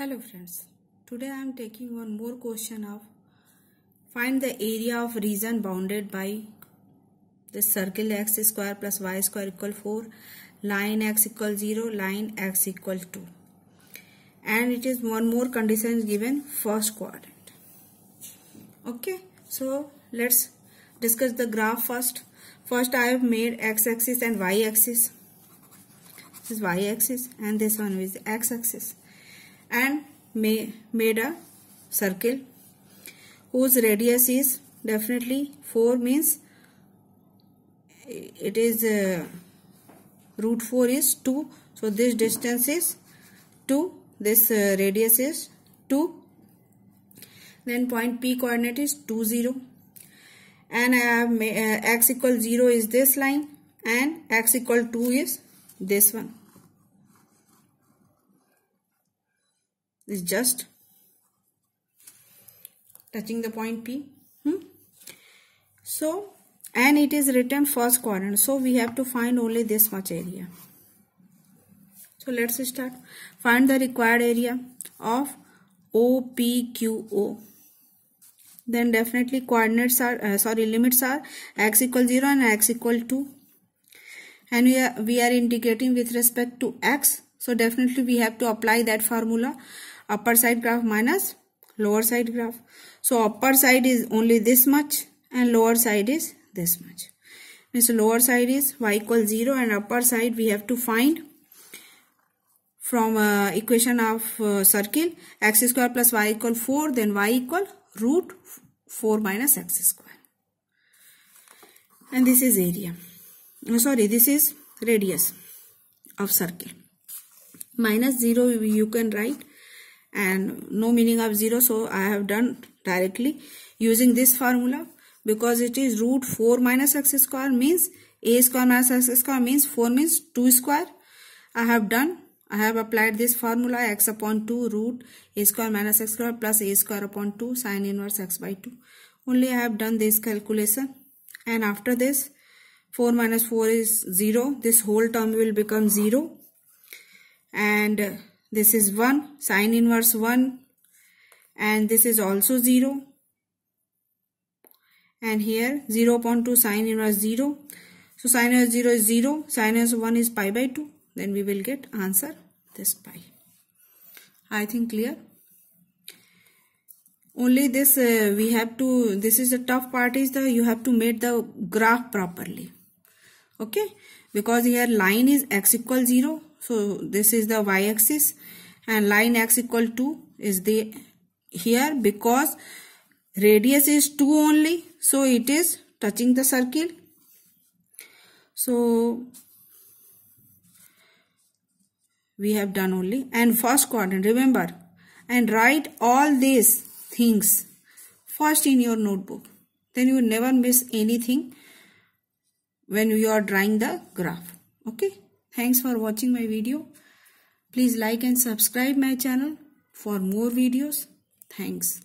hello friends today i am taking one more question of find the area of region bounded by the circle x square plus y square equal 4 line x equal 0 line x equal 2 and it is one more condition given first quadrant okay so let's discuss the graph first first i have made x axis and y axis this is y axis and this one is x axis and made a circle whose radius is definitely 4 means it is uh, root 4 is 2 so this distance is 2 this uh, radius is 2 then point p coordinate is 2 0 and uh, uh x equal 0 is this line and x equal 2 is this one is just touching the point P. Hmm? So, and it is written first quadrant. So, we have to find only this much area. So, let's start. Find the required area of OPQO. Then definitely coordinates are, uh, sorry, limits are x equal 0 and x equal 2. And we are, we are integrating with respect to x. So, definitely we have to apply that formula upper side graph minus lower side graph. So upper side is only this much and lower side is this much. Means so lower side is y equals 0 and upper side we have to find from uh, equation of uh, circle x square plus y equal 4 then y equal root 4 minus x square. And this is area. No, sorry this is radius of circle. Minus 0 you can write and no meaning of 0 so I have done directly using this formula because it is root 4 minus x square means a square minus x square means 4 means 2 square I have done I have applied this formula x upon 2 root a square minus x square plus a square upon 2 sine inverse x by 2 only I have done this calculation and after this 4 minus 4 is 0 this whole term will become 0 and this is 1, sine inverse 1 and this is also 0 and here 0 upon 2 sine inverse 0. So sine inverse 0 is 0, sine inverse 1 is pi by 2. Then we will get answer this pi. I think clear. Only this uh, we have to, this is the tough part is the you have to make the graph properly. Okay, because here line is x equal 0 so this is the y-axis and line x equal to is the here because radius is 2 only so it is touching the circle so we have done only and first quadrant remember and write all these things first in your notebook then you never miss anything when you are drawing the graph okay Thanks for watching my video. Please like and subscribe my channel for more videos. Thanks.